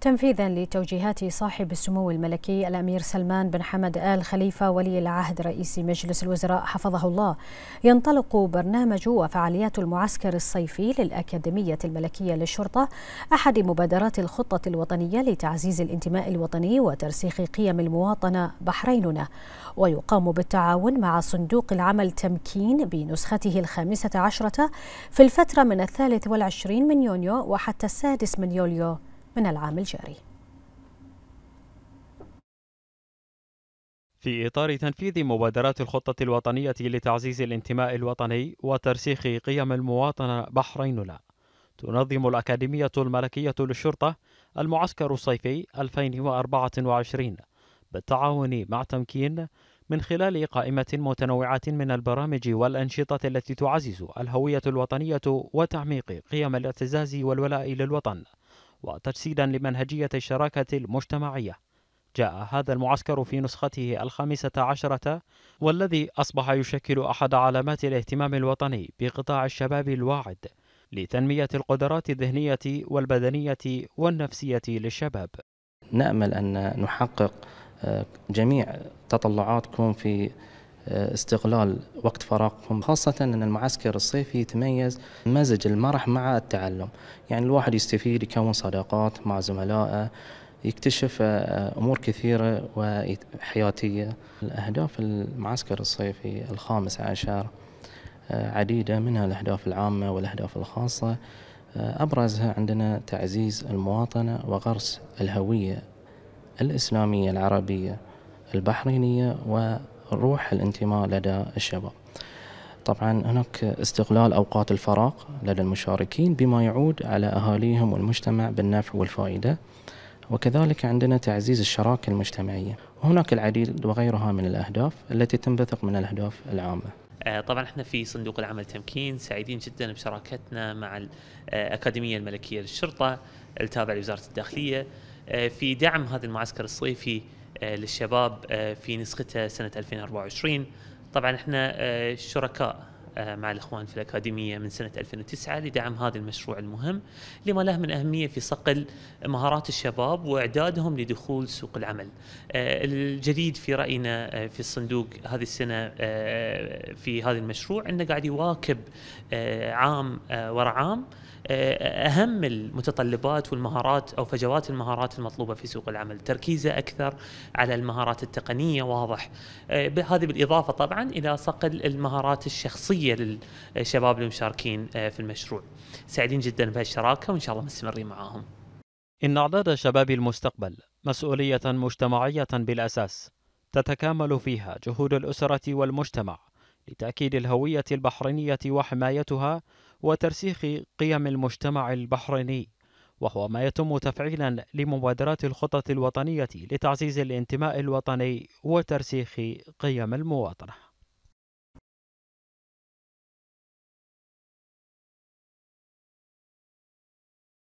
تنفيذا لتوجيهات صاحب السمو الملكي الامير سلمان بن حمد ال خليفه ولي العهد رئيس مجلس الوزراء حفظه الله ينطلق برنامج وفعاليات المعسكر الصيفي للاكاديميه الملكيه للشرطه احد مبادرات الخطه الوطنيه لتعزيز الانتماء الوطني وترسيخ قيم المواطنه بحريننا ويقام بالتعاون مع صندوق العمل تمكين بنسخته الخامسه عشره في الفتره من الثالث والعشرين من يونيو وحتى السادس من يوليو من العام الجاري في إطار تنفيذ مبادرات الخطة الوطنية لتعزيز الانتماء الوطني وترسيخ قيم المواطنة بحريننا تنظم الأكاديمية الملكية للشرطة المعسكر الصيفي 2024 بالتعاون مع تمكين من خلال قائمة متنوعة من البرامج والأنشطة التي تعزز الهوية الوطنية وتعميق قيم الاعتزاز والولاء للوطن وتجسيدا لمنهجية الشراكة المجتمعية جاء هذا المعسكر في نسخته الخامسة عشرة والذي أصبح يشكل أحد علامات الاهتمام الوطني بقطاع الشباب الواعد لتنمية القدرات الذهنية والبدنية والنفسية للشباب نأمل أن نحقق آه، جميع تطلعاتكم في استغلال وقت فراغهم خاصة أن المعسكر الصيفي يتميز مزج المرح مع التعلم يعني الواحد يستفيد يكون صداقات مع زملائه يكتشف آه، أمور كثيرة وحياتية الأهداف المعسكر الصيفي الخامس عشر آه، عديدة منها الأهداف العامة والأهداف الخاصة آه، أبرزها عندنا تعزيز المواطنة وغرس الهوية الإسلامية العربية البحرينية و روح الانتماء لدى الشباب طبعا هناك استغلال أوقات الفراغ لدى المشاركين بما يعود على أهاليهم والمجتمع بالنفع والفائدة وكذلك عندنا تعزيز الشراكة المجتمعية وهناك العديد وغيرها من الأهداف التي تنبثق من الأهداف العامة آه، طبعا احنا في صندوق العمل تمكين سعيدين جدا بشراكتنا مع الأكاديمية آه، الملكية للشرطة التابعة لوزارة الداخلية آه، في دعم هذا المعسكر الصيفي آه، للشباب آه، في نسختها سنه 2024 طبعا احنا آه، شركاء آه، مع الإخوان في الأكاديمية من سنة 2009 لدعم هذا المشروع المهم لما له من أهمية في صقل مهارات الشباب وإعدادهم لدخول سوق العمل آه، الجديد في رأينا آه، في الصندوق هذه السنة في هذا المشروع أنه قاعد يواكب عام وراء عام اهم المتطلبات والمهارات او فجوات المهارات المطلوبه في سوق العمل، تركيزه اكثر على المهارات التقنيه واضح. هذه بالاضافه طبعا الى صقل المهارات الشخصيه تحيه للشباب المشاركين آه، في المشروع سعيدين جدا بهالشراكه وان شاء الله مستمرين معاهم ان اعداد شباب المستقبل مسؤوليه مجتمعيه بالاساس تتكامل فيها جهود الاسره والمجتمع لتاكيد الهويه البحرينيه وحمايتها وترسيخ قيم المجتمع البحريني وهو ما يتم تفعيلا لمبادرات الخطة الوطنية لتعزيز الانتماء الوطني وترسيخ قيم المواطنة